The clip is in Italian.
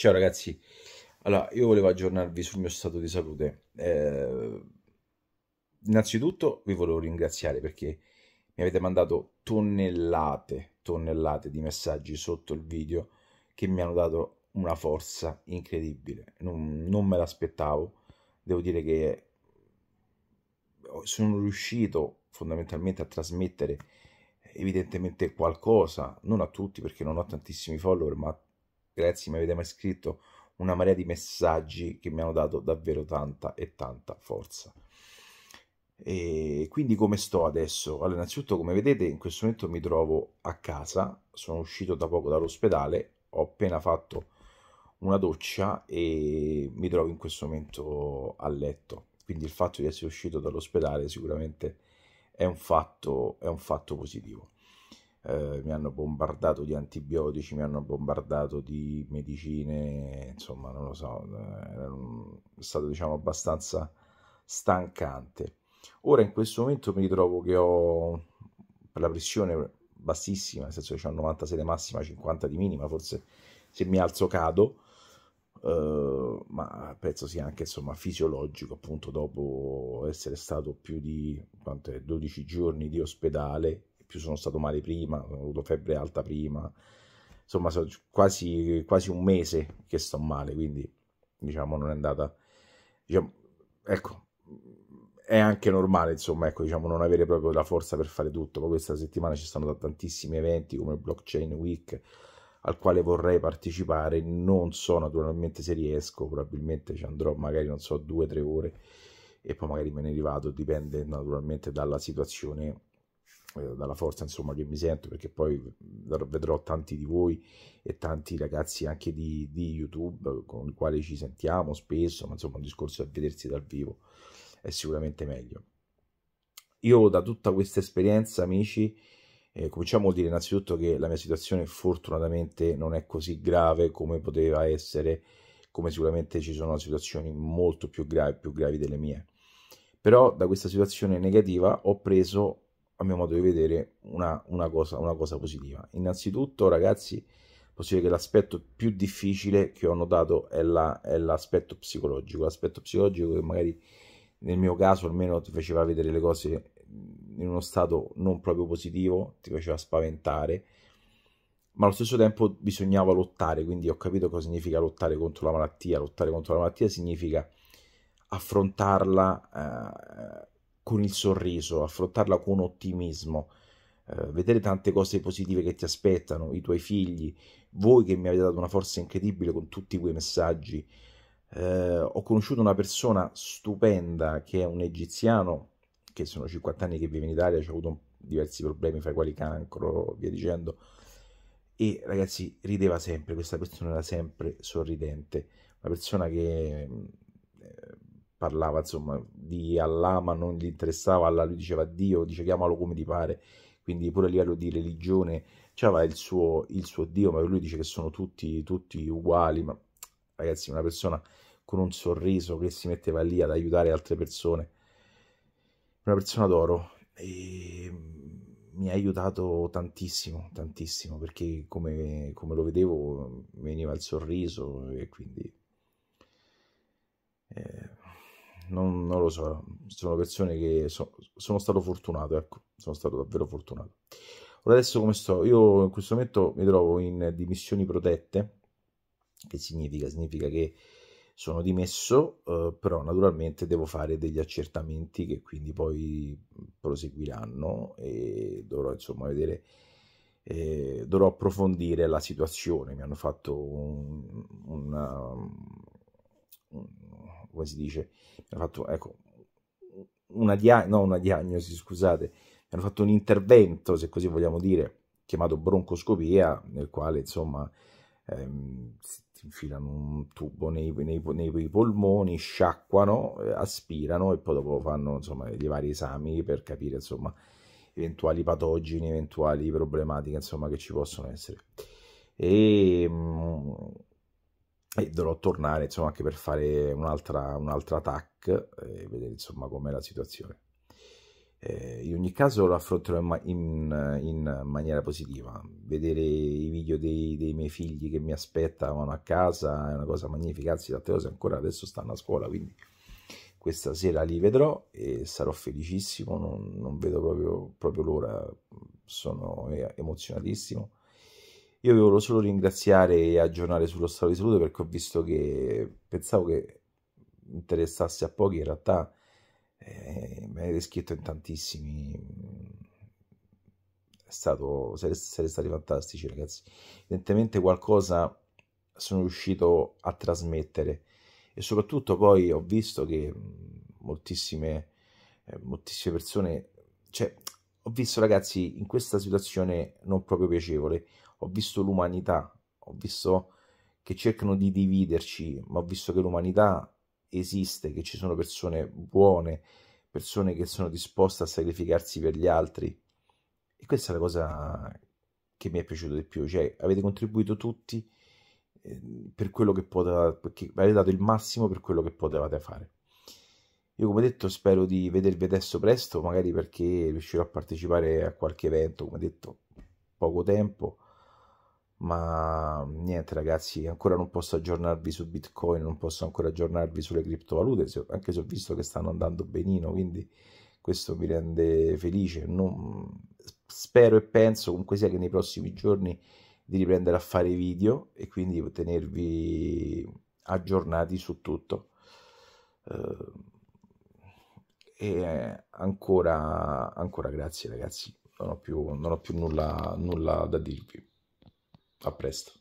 Ciao ragazzi, allora io volevo aggiornarvi sul mio stato di salute. Eh, innanzitutto vi volevo ringraziare perché mi avete mandato tonnellate, tonnellate di messaggi sotto il video che mi hanno dato una forza incredibile. Non, non me l'aspettavo, devo dire che sono riuscito fondamentalmente a trasmettere evidentemente qualcosa, non a tutti perché non ho tantissimi follower, ma a Grazie, mi avete mai scritto una marea di messaggi che mi hanno dato davvero tanta e tanta forza. E quindi come sto adesso? Allora, innanzitutto, come vedete, in questo momento mi trovo a casa, sono uscito da poco dall'ospedale, ho appena fatto una doccia e mi trovo in questo momento a letto. Quindi il fatto di essere uscito dall'ospedale sicuramente è un fatto, è un fatto positivo eh, mi hanno bombardato di antibiotici, mi hanno bombardato di medicine, insomma non lo so, eh, è stato diciamo abbastanza stancante. Ora in questo momento mi ritrovo che ho la pressione bassissima, nel senso che ho 96 di massima, 50 di minima, forse se mi alzo cado, eh, ma penso sia anche insomma fisiologico appunto dopo essere stato più di quanto è, 12 giorni di ospedale più sono stato male prima, ho avuto febbre alta prima, insomma so, quasi, quasi un mese che sto male, quindi diciamo non è andata, diciamo, ecco, è anche normale, insomma, ecco, diciamo, non avere proprio la forza per fare tutto. Poi questa settimana ci stanno tantissimi eventi come Blockchain Week al quale vorrei partecipare. Non so naturalmente se riesco, probabilmente ci andrò magari, non so, due o tre ore e poi magari me ne rivado, dipende naturalmente dalla situazione eh, dalla forza insomma che mi sento perché poi vedrò tanti di voi e tanti ragazzi anche di, di YouTube con i quali ci sentiamo spesso, ma insomma un discorso da vedersi dal vivo è sicuramente meglio. Io da tutta questa esperienza, amici, eh, cominciamo a dire innanzitutto che la mia situazione fortunatamente non è così grave come poteva essere, come sicuramente ci sono situazioni molto più gravi, più gravi delle mie. Però da questa situazione negativa ho preso a mio modo di vedere, una, una, cosa, una cosa positiva. Innanzitutto, ragazzi, posso dire che l'aspetto più difficile che ho notato è, la, è l'aspetto psicologico. L'aspetto psicologico che magari nel mio caso almeno ti faceva vedere le cose in uno stato non proprio positivo, ti faceva spaventare, ma allo stesso tempo bisognava lottare, quindi ho capito cosa significa lottare contro la malattia. Lottare contro la malattia significa affrontarla, eh, con il sorriso, affrontarla con ottimismo, eh, vedere tante cose positive che ti aspettano, i tuoi figli, voi che mi avete dato una forza incredibile con tutti quei messaggi. Eh, ho conosciuto una persona stupenda che è un egiziano, che sono 50 anni che vive in Italia, ci ha avuto diversi problemi, fra i quali cancro, via dicendo. E ragazzi, rideva sempre, questa persona era sempre sorridente, una persona che parlava insomma di Allah ma non gli interessava Allah, lui diceva Dio, dice chiamalo come ti pare, quindi pure a livello di religione c'aveva il suo, il suo Dio, ma lui dice che sono tutti, tutti uguali, ma ragazzi una persona con un sorriso che si metteva lì ad aiutare altre persone, una persona d'oro e mi ha aiutato tantissimo, tantissimo, perché come, come lo vedevo veniva il sorriso e quindi non, non lo so, sono persone che so, sono stato fortunato, ecco, sono stato davvero fortunato. Ora adesso come sto? Io in questo momento mi trovo in dimissioni protette, che significa? Significa che sono dimesso, eh, però naturalmente devo fare degli accertamenti che quindi poi proseguiranno e dovrò insomma vedere eh, dovrò approfondire la situazione. Mi hanno fatto un, una, un, come si dice, mi hanno fatto ecco, una, dia- no, una diagnosi, scusate, mi hanno fatto un intervento, se così vogliamo dire, chiamato broncoscopia, nel quale insomma ehm, ti infilano un tubo nei, nei, nei polmoni, sciacquano, eh, aspirano e poi dopo fanno insomma i vari esami per capire insomma eventuali patogeni, eventuali problematiche insomma che ci possono essere. E, ehm, mh, e dovrò tornare insomma anche per fare un'altra, un'altra TAC eh, e vedere insomma com'è la situazione. Eh, in ogni caso lo affronterò in, in, in maniera positiva. Vedere i video dei, dei, miei figli che mi aspettavano a casa è una cosa magnifica, anzi tante cose ancora adesso stanno a scuola, quindi questa sera li vedrò e sarò felicissimo, non, non vedo proprio, proprio l'ora, sono eh, emozionatissimo io volevo solo ringraziare e aggiornare sullo stato di salute perché ho visto che pensavo che interessasse a pochi, in realtà eh, me l'avete scritto in tantissimi. È stato, siete, siete stati fantastici ragazzi. Evidentemente qualcosa sono riuscito a trasmettere e soprattutto poi ho visto che mm, moltissime, eh, moltissime persone, cioè ho visto ragazzi in questa situazione non proprio piacevole, ho visto l'umanità, ho visto che cercano di dividerci, ma ho visto che l'umanità esiste, che ci sono persone buone, persone che sono disposte a sacrificarsi per gli altri. E questa è la cosa che mi è piaciuta di più, cioè avete contribuito tutti ehm, per quello che potevate, avete dato il massimo per quello che potevate fare. Io come detto spero di vedervi adesso presto, magari perché riuscirò a partecipare a qualche evento, come detto, poco tempo, ma niente ragazzi ancora non posso aggiornarvi su bitcoin non posso ancora aggiornarvi sulle criptovalute anche se ho visto che stanno andando benino quindi questo mi rende felice non... spero e penso comunque sia che nei prossimi giorni di riprendere a fare video e quindi tenervi aggiornati su tutto eh, e ancora ancora grazie ragazzi non ho più, non ho più nulla, nulla da dirvi a presto.